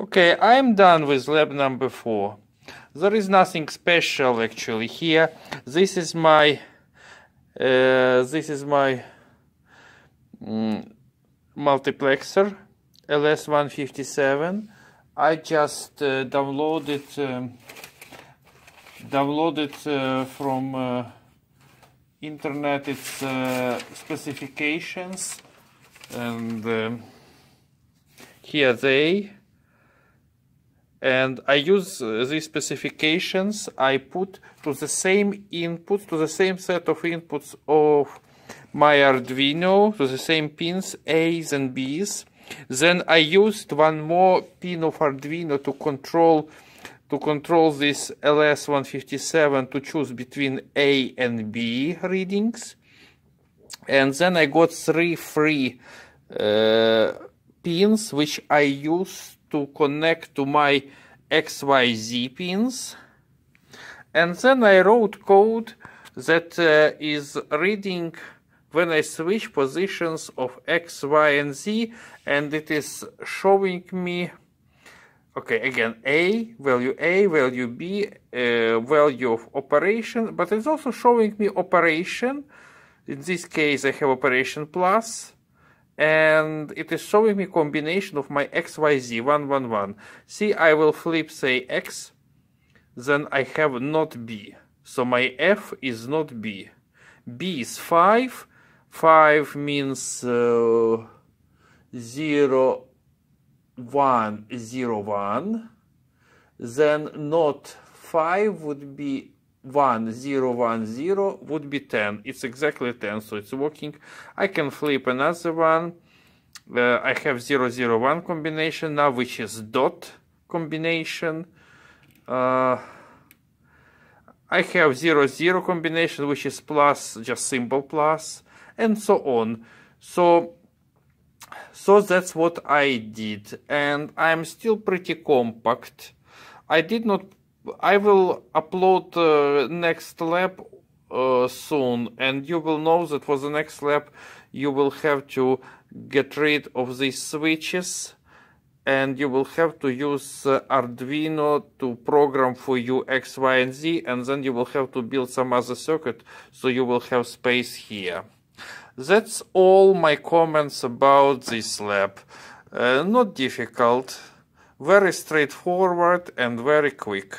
Okay, I'm done with lab number four. There is nothing special actually here. This is my, uh, this is my um, multiplexer LS157. I just uh, downloaded um, downloaded uh, from uh, internet its uh, specifications and um, here they and I use uh, these specifications I put to the same input, to the same set of inputs of my Arduino, to the same pins A's and B's. Then I used one more pin of Arduino to control to control this LS157 to choose between A and B readings. And then I got three free uh, pins which I used to connect to my XYZ pins. And then I wrote code that uh, is reading when I switch positions of X, Y, and Z, and it is showing me, okay, again, A, value A, value B, uh, value of operation, but it's also showing me operation. In this case, I have operation plus, and it is showing me combination of my xyz111. See, I will flip say x, then I have not b. So my f is not b. b is 5, 5 means uh, 0, 1, 0, 1. Then not 5 would be 1, 0, 1, 0 would be 10. It's exactly 10, so it's working. I can flip another one. Uh, I have 0, 0, 1 combination now, which is dot combination. Uh, I have 0, 0 combination, which is plus, just simple plus, and so on. So, so that's what I did. And I'm still pretty compact. I did not I will upload uh, next lab uh, soon and you will know that for the next lab you will have to get rid of these switches and you will have to use uh, Arduino to program for you X, Y and Z and then you will have to build some other circuit so you will have space here. That's all my comments about this lab. Uh, not difficult very straightforward and very quick.